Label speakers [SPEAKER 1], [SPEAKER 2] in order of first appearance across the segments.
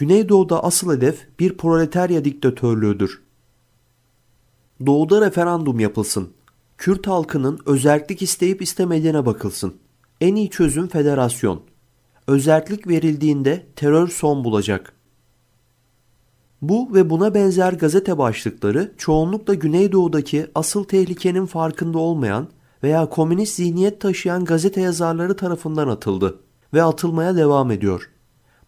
[SPEAKER 1] Güneydoğu'da asıl hedef bir proletarya diktatörlüğüdür. Doğu'da referandum yapılsın. Kürt halkının özellik isteyip istemediğine bakılsın. En iyi çözüm federasyon. Özellik verildiğinde terör son bulacak. Bu ve buna benzer gazete başlıkları çoğunlukla Güneydoğu'daki asıl tehlikenin farkında olmayan veya komünist zihniyet taşıyan gazete yazarları tarafından atıldı ve atılmaya devam ediyor.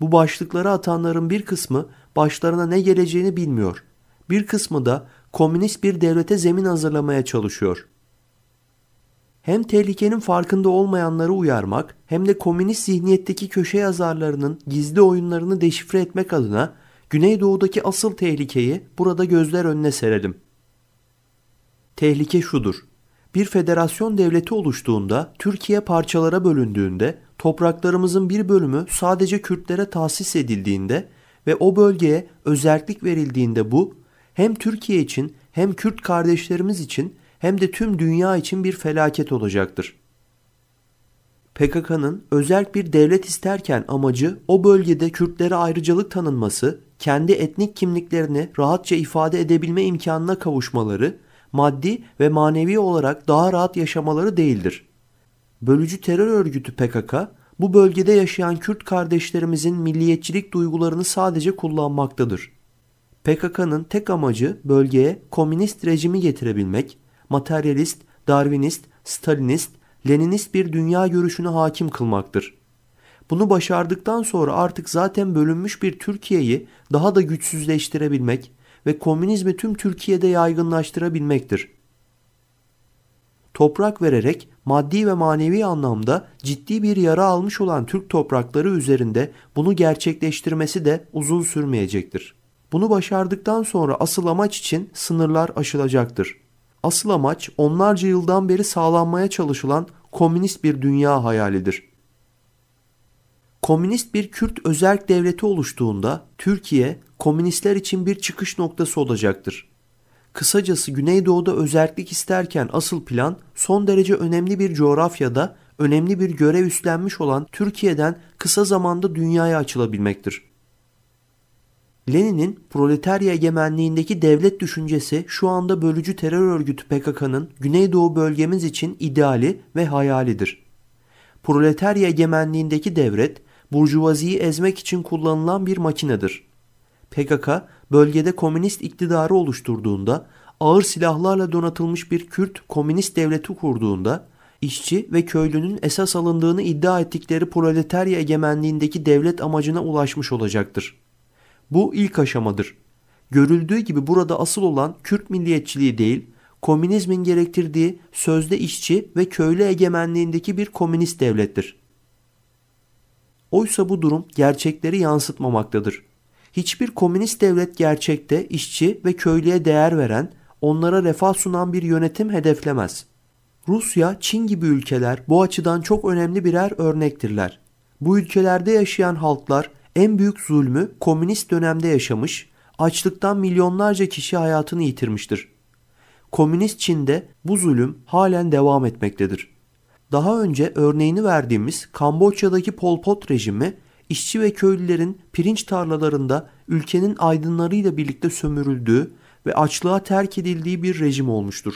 [SPEAKER 1] Bu başlıkları atanların bir kısmı başlarına ne geleceğini bilmiyor. Bir kısmı da komünist bir devlete zemin hazırlamaya çalışıyor. Hem tehlikenin farkında olmayanları uyarmak hem de komünist zihniyetteki köşe yazarlarının gizli oyunlarını deşifre etmek adına Güneydoğu'daki asıl tehlikeyi burada gözler önüne serelim. Tehlike şudur. Bir federasyon devleti oluştuğunda, Türkiye parçalara bölündüğünde topraklarımızın bir bölümü sadece Kürtlere tahsis edildiğinde ve o bölgeye özellik verildiğinde bu hem Türkiye için hem Kürt kardeşlerimiz için hem de tüm dünya için bir felaket olacaktır. PKK'nın özel bir devlet isterken amacı o bölgede Kürtlere ayrıcalık tanınması, kendi etnik kimliklerini rahatça ifade edebilme imkanına kavuşmaları, maddi ve manevi olarak daha rahat yaşamaları değildir bölücü terör örgütü PKK bu bölgede yaşayan Kürt kardeşlerimizin milliyetçilik duygularını sadece kullanmaktadır. PKK'nın tek amacı bölgeye komünist rejimi getirebilmek, materyalist, darwinist, stalinist, leninist bir dünya görüşünü hakim kılmaktır. Bunu başardıktan sonra artık zaten bölünmüş bir Türkiye'yi daha da güçsüzleştirebilmek ve komünizmi tüm Türkiye'de yaygınlaştırabilmektir. Toprak vererek maddi ve manevi anlamda ciddi bir yara almış olan Türk toprakları üzerinde bunu gerçekleştirmesi de uzun sürmeyecektir. Bunu başardıktan sonra asıl amaç için sınırlar aşılacaktır. Asıl amaç onlarca yıldan beri sağlanmaya çalışılan komünist bir dünya hayalidir. Komünist bir Kürt özerk devleti oluştuğunda Türkiye komünistler için bir çıkış noktası olacaktır. Kısacası Güneydoğu'da özellik isterken asıl plan son derece önemli bir coğrafyada önemli bir görev üstlenmiş olan Türkiye'den kısa zamanda dünyaya açılabilmektir. Lenin'in proletarya egemenliğindeki devlet düşüncesi şu anda bölücü terör örgütü PKK'nın Güneydoğu bölgemiz için ideali ve hayalidir. Proletarya egemenliğindeki devlet, burjuvaziyi ezmek için kullanılan bir makinedir. PKK bölgede komünist iktidarı oluşturduğunda, ağır silahlarla donatılmış bir Kürt komünist devleti kurduğunda, işçi ve köylünün esas alındığını iddia ettikleri proletarya egemenliğindeki devlet amacına ulaşmış olacaktır. Bu ilk aşamadır. Görüldüğü gibi burada asıl olan Kürt milliyetçiliği değil, komünizmin gerektirdiği sözde işçi ve köylü egemenliğindeki bir komünist devlettir. Oysa bu durum gerçekleri yansıtmamaktadır. Hiçbir komünist devlet gerçekte işçi ve köylüye değer veren, onlara refah sunan bir yönetim hedeflemez. Rusya, Çin gibi ülkeler bu açıdan çok önemli birer örnektirler. Bu ülkelerde yaşayan halklar en büyük zulmü komünist dönemde yaşamış, açlıktan milyonlarca kişi hayatını yitirmiştir. Komünist Çin'de bu zulüm halen devam etmektedir. Daha önce örneğini verdiğimiz Kamboçya'daki Pol Pot rejimi işçi ve köylülerin pirinç tarlalarında ülkenin aydınlarıyla birlikte sömürüldüğü ve açlığa terk edildiği bir rejim olmuştur.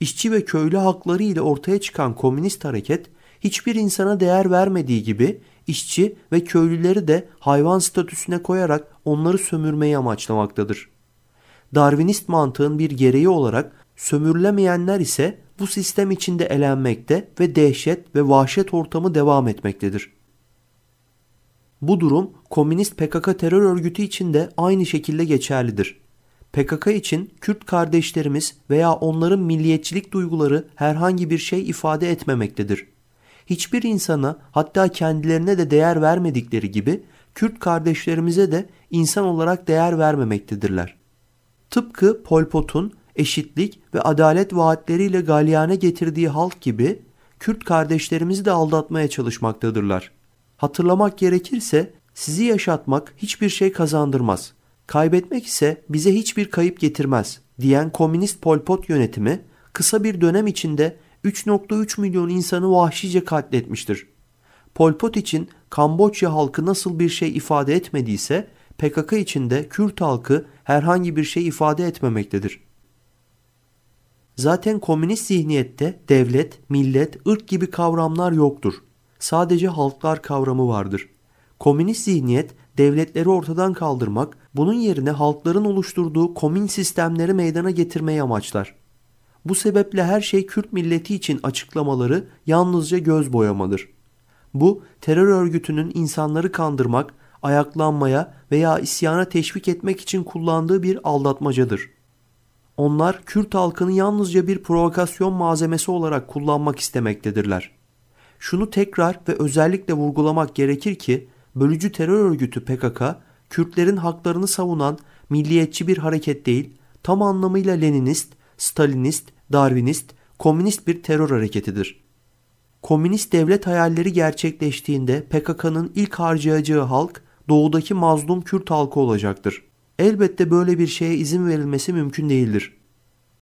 [SPEAKER 1] İşçi ve köylü hakları ile ortaya çıkan komünist hareket hiçbir insana değer vermediği gibi işçi ve köylüleri de hayvan statüsüne koyarak onları sömürmeyi amaçlamaktadır. Darwinist mantığın bir gereği olarak sömürülemeyenler ise bu sistem içinde elenmekte ve dehşet ve vahşet ortamı devam etmektedir. Bu durum komünist PKK terör örgütü için de aynı şekilde geçerlidir. PKK için Kürt kardeşlerimiz veya onların milliyetçilik duyguları herhangi bir şey ifade etmemektedir. Hiçbir insana hatta kendilerine de değer vermedikleri gibi Kürt kardeşlerimize de insan olarak değer vermemektedirler. Tıpkı Pol Pot'un eşitlik ve adalet vaatleriyle galyana getirdiği halk gibi Kürt kardeşlerimizi de aldatmaya çalışmaktadırlar. Hatırlamak gerekirse sizi yaşatmak hiçbir şey kazandırmaz. Kaybetmek ise bize hiçbir kayıp getirmez diyen komünist Pol Pot yönetimi kısa bir dönem içinde 3.3 milyon insanı vahşice katletmiştir. Pol Pot için Kamboçya halkı nasıl bir şey ifade etmediyse PKK için de Kürt halkı herhangi bir şey ifade etmemektedir. Zaten komünist zihniyette devlet, millet, ırk gibi kavramlar yoktur sadece halklar kavramı vardır. Komünist zihniyet devletleri ortadan kaldırmak, bunun yerine halkların oluşturduğu komün sistemleri meydana getirmeyi amaçlar. Bu sebeple her şey Kürt milleti için açıklamaları yalnızca göz boyamadır. Bu terör örgütünün insanları kandırmak, ayaklanmaya veya isyana teşvik etmek için kullandığı bir aldatmacadır. Onlar Kürt halkını yalnızca bir provokasyon malzemesi olarak kullanmak istemektedirler. Şunu tekrar ve özellikle vurgulamak gerekir ki bölücü terör örgütü PKK Kürtlerin haklarını savunan milliyetçi bir hareket değil, tam anlamıyla Leninist, Stalinist, Darwinist, komünist bir terör hareketidir. Komünist devlet hayalleri gerçekleştiğinde PKK'nın ilk harcayacağı halk doğudaki mazlum Kürt halkı olacaktır. Elbette böyle bir şeye izin verilmesi mümkün değildir.